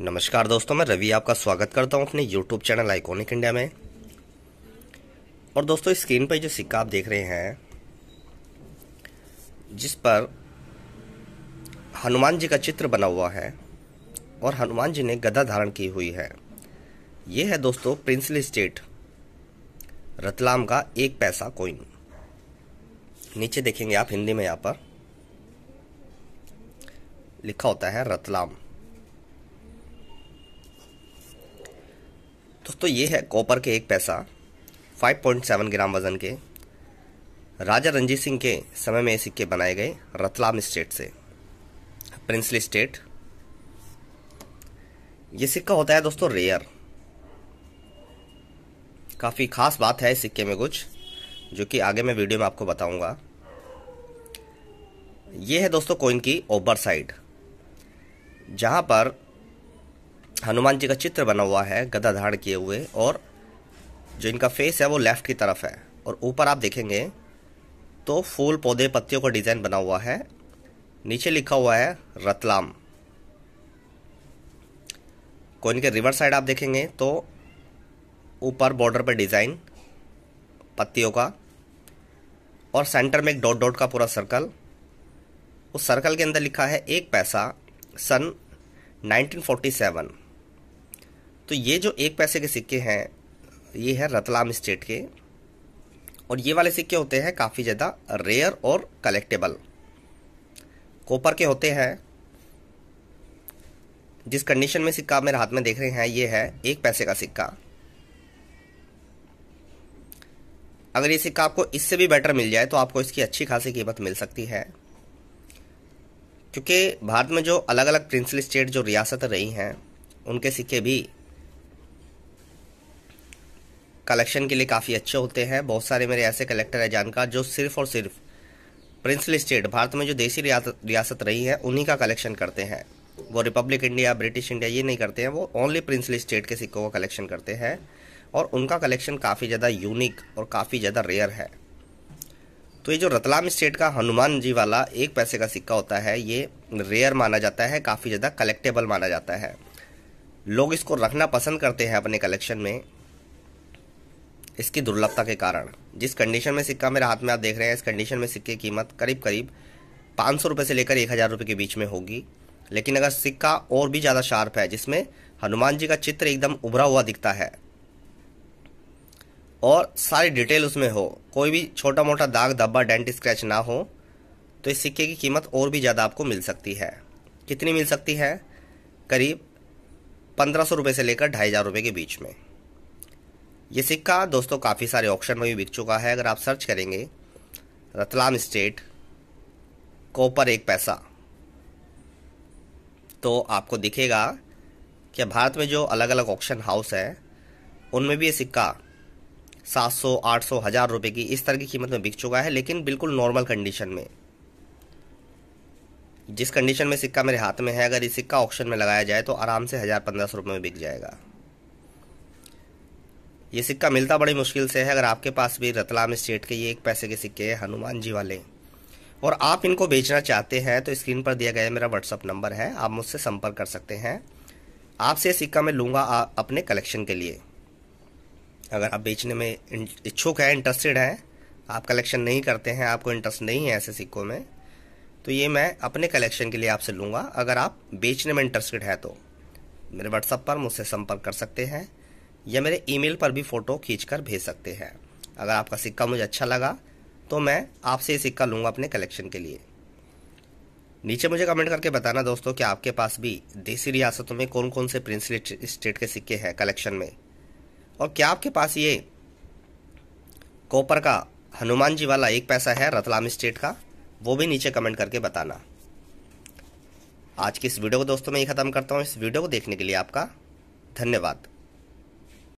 नमस्कार दोस्तों मैं रवि आपका स्वागत करता हूं अपने यूट्यूब चैनल आइकॉनिक इंडिया में और दोस्तों स्क्रीन पर जो सिक्का आप देख रहे हैं जिस पर हनुमान जी का चित्र बना हुआ है और हनुमान जी ने गदा धारण की हुई है ये है दोस्तों प्रिंसली स्टेट रतलाम का एक पैसा कोइन नीचे देखेंगे आप हिंदी में यहाँ पर लिखा होता है रतलाम दोस्तों ये है कॉपर के एक पैसा 5.7 ग्राम वजन के राजा रंजीत सिंह के समय में ये सिक्के बनाए गए रतलाम स्टेट से प्रिंसली स्टेट ये सिक्का होता है दोस्तों रेयर काफ़ी ख़ास बात है इस सिक्के में कुछ जो कि आगे मैं वीडियो में आपको बताऊंगा ये है दोस्तों कोइन की ओबर साइड जहां पर हनुमान जी का चित्र बना हुआ है गदा धारण किए हुए और जो इनका फेस है वो लेफ्ट की तरफ है और ऊपर आप देखेंगे तो फूल पौधे पत्तियों का डिज़ाइन बना हुआ है नीचे लिखा हुआ है रतलाम कोइन के रिवर साइड आप देखेंगे तो ऊपर बॉर्डर पर डिज़ाइन पत्तियों का और सेंटर में एक डॉट डॉट का पूरा सर्कल उस सर्कल के अंदर लिखा है एक पैसा सन 1947 तो ये जो एक पैसे के सिक्के हैं ये है रतलाम स्टेट के और ये वाले सिक्के होते हैं काफ़ी ज़्यादा रेयर और कलेक्टेबल कोपर के होते हैं जिस कंडीशन में सिक्का मेरे हाथ में देख रहे हैं ये है एक पैसे का सिक्का अगर ये सिक्का आपको इससे भी बेटर मिल जाए तो आपको इसकी अच्छी खासी कीमत मिल सकती है क्योंकि भारत में जो अलग अलग प्रिंसली स्टेट जो रियासत रही हैं उनके सिक्के भी कलेक्शन के लिए काफ़ी अच्छे होते हैं बहुत सारे मेरे ऐसे कलेक्टर हैं जानकार जो सिर्फ और सिर्फ प्रिंसली स्टेट भारत में जो देसी रियासत रही है उन्हीं का कलेक्शन करते हैं वो रिपब्लिक इंडिया ब्रिटिश इंडिया ये नहीं करते हैं वो ओनली प्रिंसली स्टेट के सिक्कों का कलेक्शन करते हैं और उनका कलेक्शन काफ़ी ज़्यादा यूनिक और काफ़ी ज़्यादा रेयर है तो ये जो रतलाम स्टेट का हनुमान जी वाला एक पैसे का सिक्का होता है ये रेयर माना जाता है काफ़ी ज़्यादा कलेक्टेबल माना जाता है लोग इसको रखना पसंद करते हैं अपने कलेक्शन में इसकी दुर्लभता के कारण जिस कंडीशन में सिक्का मेरे हाथ में आप देख रहे हैं इस कंडीशन में सिक्के की कीमत करीब करीब पाँच सौ रुपये से लेकर एक हज़ार रुपये के बीच में होगी लेकिन अगर सिक्का और भी ज़्यादा शार्प है जिसमें हनुमान जी का चित्र एकदम उभरा हुआ दिखता है और सारी डिटेल उसमें हो कोई भी छोटा मोटा दाग धब्बा डेंट स्क्रैच ना हो तो इस सिक्के की कीमत और भी ज़्यादा आपको मिल सकती है कितनी मिल सकती है करीब पंद्रह सौ रुपये से लेकर ढाई हज़ार रुपये के बीच में ये सिक्का दोस्तों काफ़ी सारे ऑप्शन में भी बिक चुका है अगर आप सर्च करेंगे रतलाम स्टेट कॉपर एक पैसा तो आपको दिखेगा कि भारत में जो अलग अलग ऑप्शन हाउस है उनमें भी ये सिक्का 700, 800, हज़ार रुपये की इस तरह की कीमत में बिक चुका है लेकिन बिल्कुल नॉर्मल कंडीशन में जिस कंडीशन में सिक्का मेरे हाथ में है अगर ये सिक्का ऑक्शन में लगाया जाए तो आराम से हज़ार पंद्रह सौ रुपये में बिक जाएगा ये सिक्का मिलता बड़ी मुश्किल से है अगर आपके पास भी रतलाम स्टेट के ये एक पैसे के सिक्के हैं हनुमान जी वाले और आप इनको बेचना चाहते हैं तो स्क्रीन पर दिया गया मेरा व्हाट्सअप नंबर है आप मुझसे संपर्क कर सकते हैं आपसे सिक्का मैं लूँगा अपने कलेक्शन के लिए अगर आप बेचने में इच्छुक हैं इंटरेस्टेड हैं आप कलेक्शन नहीं करते हैं आपको इंटरेस्ट नहीं है ऐसे सिक्कों में तो ये मैं अपने कलेक्शन के लिए आपसे लूँगा अगर आप बेचने में इंटरेस्टेड हैं तो मेरे व्हाट्सअप पर मुझसे संपर्क कर सकते हैं या मेरे ईमेल पर भी फ़ोटो खींचकर भेज सकते हैं अगर आपका सिक्का मुझे अच्छा लगा तो मैं आपसे ये सिक्का लूँगा अपने कलेक्शन के लिए नीचे मुझे कमेंट करके बताना दोस्तों कि आपके पास भी देसी रियासतों में कौन कौन से प्रिंसली स्टेट के सिक्के हैं कलेक्शन में और क्या आपके पास ये कॉपर का हनुमान जी वाला एक पैसा है रतलाम स्टेट का वो भी नीचे कमेंट करके बताना आज की इस वीडियो को दोस्तों मैं ये ख़त्म करता हूँ इस वीडियो को देखने के लिए आपका धन्यवाद